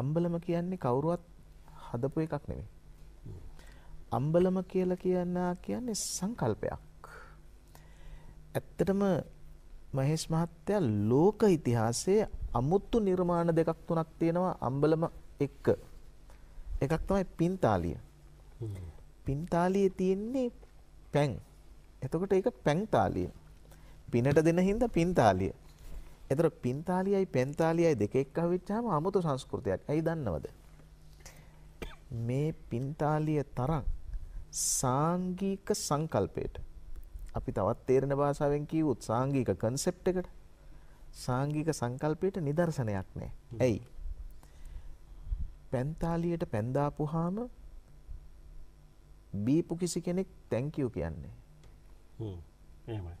අම්බලම කියන්නේ කවුරුවත් හදපු එකක් නෙමෙයි. අම්බලම කියලා කියනා කියන්නේ සංකල්පයක්. ඇත්තටම මහේස් මහත්තයා ලෝක ඉතිහාසයේ අමුතු නිර්මාණ දෙකක් තුනක් තියෙනවා අම්බලම එක්ක. එකක් තමයි පින්තාලිය. පින්තාලියේ තියෙන්නේ පැන්. එතකොට ඒක පැන් තාලිය. පිනට දෙන හින්දා පින්තාලිය. එතකොට පින්තාලියයි පෙන්තාලියයි දෙක එක්ක හවිච්චාම 아무ත සංස්කෘතියක්. ඇයි දන්නවද? මේ පින්තාලිය තරම් සාංගික සංකල්පයට අපි තවත් තේරෙන භාෂාවෙන් කියවුත් සාංගික concept එකට සාංගික සංකල්පයට නිදර්ශනයක් නැහැ. ඇයි? පෙන්තාලියට පෙන් දාපුවාම බීපු කිසි කෙනෙක් thank you කියන්නේ. හ්ම්. එහෙමයි.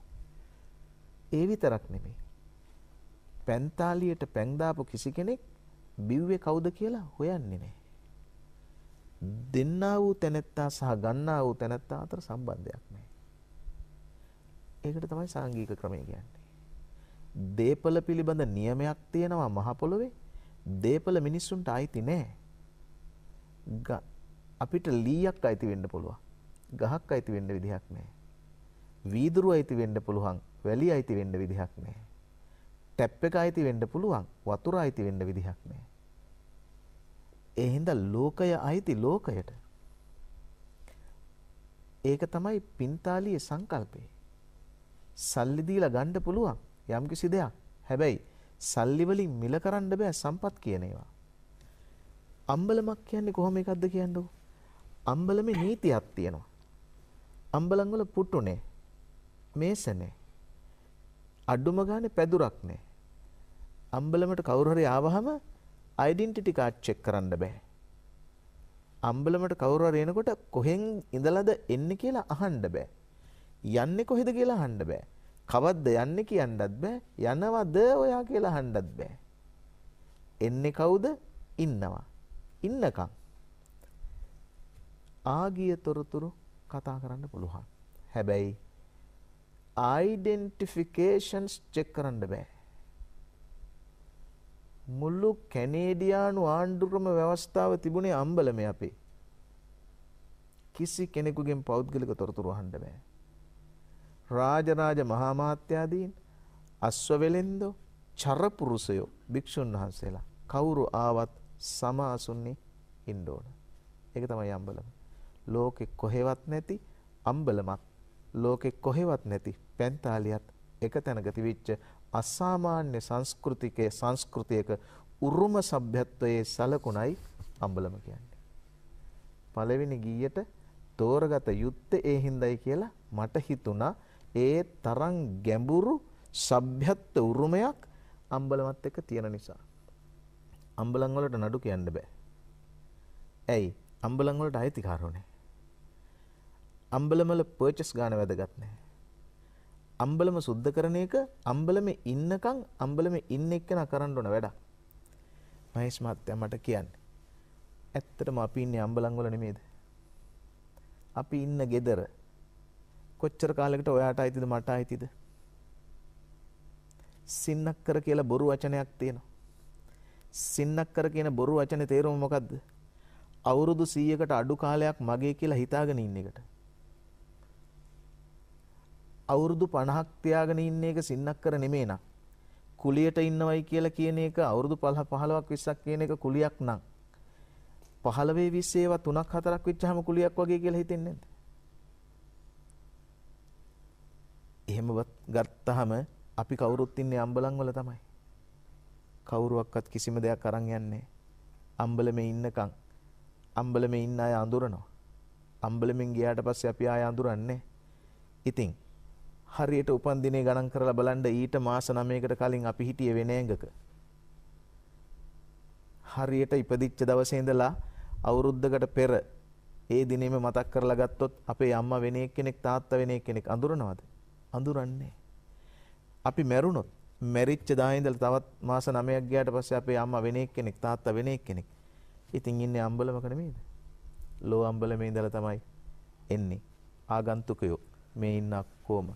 ඒ විතරක් නෙමෙයි. පැන්තාලියට පැන්දාපු කිසි කෙනෙක් බිව්වේ කවුද කියලා හොයන්නේ නැහැ. දෙන්නා වූ තැනැත්තා සහ ගන්නා වූ තැනැත්තා අතර සම්බන්ධයක් නැහැ. ඒකට තමයි සාංගික ක්‍රමය කියන්නේ. දේපල පිළිබඳ නියමයක් තියෙනවා මහ පොළොවේ. දේපල මිනිස්සුන්ට අයිති නැහැ. අපිට ලීයක් අයිති වෙන්න පුළුවන්. ගහක් අයිති වෙන්න විදිහක් නැහැ. වීදුරු අයිති වෙන්න පුළුවන්. වැලි අයිති වෙන්න විදිහක් නැහැ. ටැප් එක අයිති වෙන්න පුළුවන් වතුර අයිති වෙන්න විදිහක් නෑ. ඒ හින්දා ලෝකය අයිති ලෝකයට. ඒක තමයි පින්තාලියේ සංකල්පය. සල්ලි දීලා ගන්න පුළුවන් යම්කිසි දෙයක්. හැබැයි සල්ලි වලින් මිල කරන්න බෑ සම්පත් කියන ඒවා. අම්බලමක් කියන්නේ කොහොම එකක්ද කියන්නකෝ. අම්බලමේ නීතියක් තියෙනවා. අම්බලන් වල පුටුනේ මේසනේ අඩුම ගානේ පැදුරක් නෑ. අම්බලමට කවුරු හරි ආවහම ඩෙන්ටිටි කාඩ් චෙක් කරන්න බෑ. අම්බලමට කවුරු හරි එනකොට කොහෙන් ඉඳලාද එන්නේ කියලා අහන්න බෑ. යන්නේ කොහෙද කියලා අහන්න බෑ. කවද්ද යන්නේ කියන්නත් බෑ. යනවද ඔයා කියලා අහන්නත් බෑ. එන්නේ කවුද? ඉන්නවා. ඉන්නකම් ආගිය තොරතුරු කතා කරන්න පුළුවන්. හැබැයි ඩෙන්ටිෆිකේෂන්ස් චෙක් කරන්න බෑ. මුළු කැනේඩියානු ආණ්ඩුක්‍රම ව්‍යවස්ථාව තිබුණේ අම්බලමේ අපේ. කිසි කෙනෙකුගෙන් පෞද්ගලික තොරතුරු අහන්න බෑ. රාජරාජ මහා මාත්‍යාදීන් අස්වවෙලෙන්දෝ චරපුරුෂයෝ භික්ෂුන් වහන්සේලා කවුරු ආවත් සම අසුන්නේ ඉන්න ඕන. ඒක තමයි අම්බලම. ලෝකෙ කොහෙවත් නැති අම්බලමක්. ලෝකෙ කොහෙවත් නැති පැන්තාලියක් එක තැනක තිබිච්ච අසාමාන්‍ය සංස්කෘතිකයේ සංස්කෘතියක උරුම සભ્યත්වයේ සලකුණයි අම්බලම කියන්නේ. පළවෙනි ගීයට තෝරගත යුත්තේ ඒ හිඳයි කියලා මට හිතුණා ඒ තරම් ගැඹුරු සભ્યත්ව උරුමයක් අම්බලමත් එක්ක තියෙන නිසා. අම්බලම් වලට නඩු කියන්න බෑ. ඇයි? අම්බලම් වලට අයිතිකාරෝනේ. අම්බලමල පර්චස් ගාන වැදගත් නැහැ. අම්බලම සුද්ධ කරන එක අම්බලම ඉන්නකම් අම්බලම ඉන්න එක්කන කරන්න ඕන වැඩක්. මහේෂ් මහත්තයා මට කියන්නේ. ඇත්තටම අපි ඉන්නේ අම්බලන් වල නෙමෙයිද? අපි ඉන්න ගෙදර කොච්චර කාලයකට ඔයාට අයිතිද මට අයිතිද? සින්නක්කර කියලා බොරු වචනයක් තියෙනවා. සින්නක්කර කියන බොරු වචනේ තේරුම මොකද්ද? අවුරුදු 100කට අඩු කාලයක් මගේ කියලා හිතාගෙන ඉන්න එකට. අවුරුදු 50ක් තියාගෙන ඉන්න එක සින්නක්කර නෙමෙයි නක්. කුලියට ඉන්නවයි කියලා කියන එක අවුරුදු 15ක් 20ක් කියන එක කුලියක් නක්. 15 20 ඒවා 3ක් 4ක් වෙච්චාම කුලියක් වගේ කියලා හිතෙන්නේ නැද්ද? එහෙම ගත්තාම අපි කවුරුත් ඉන්නේ අම්බලන් වල තමයි. කවුරුවක්වත් කිසිම දෙයක් අරන් යන්නේ අම්බලමේ ඉන්නකම් අම්බලමේ ඉන්න අය අඳුරනවා. අම්බලමෙන් ගියාට පස්සේ අපි ආය අඳුරන්නේ. ඉතින් හරියට උපන්දිනේ ගණන් කරලා බලන්න ඊට මාස 9කට කලින් අපි හිටියේ වෙනෑඟක. හරියට ඉපදිච්ච දවසේ ඉඳලා අවුරුද්දකට පෙර ඒ දිනෙම මතක් කරලා ගත්තොත් අපේ අම්මා වෙන එක්කෙනෙක් තාත්තා වෙන එක්කෙනෙක් අඳුරනවද? අඳුරන්නේ. අපි මැරුණොත් මැරිච්ච දායේ ඉඳලා තවත් මාස 9ක් ගියාට පස්සේ අපේ අම්මා වෙන එක්කෙනෙක් තාත්තා වෙන එක්කෙනෙක්. ඉතින් ඉන්නේ අම්බලමක නෙමෙයිද? ලෝ අම්බලමේ ඉඳලා තමයි එන්නේ. ආගන්තුකයෝ මේ ඉන්න කොහොම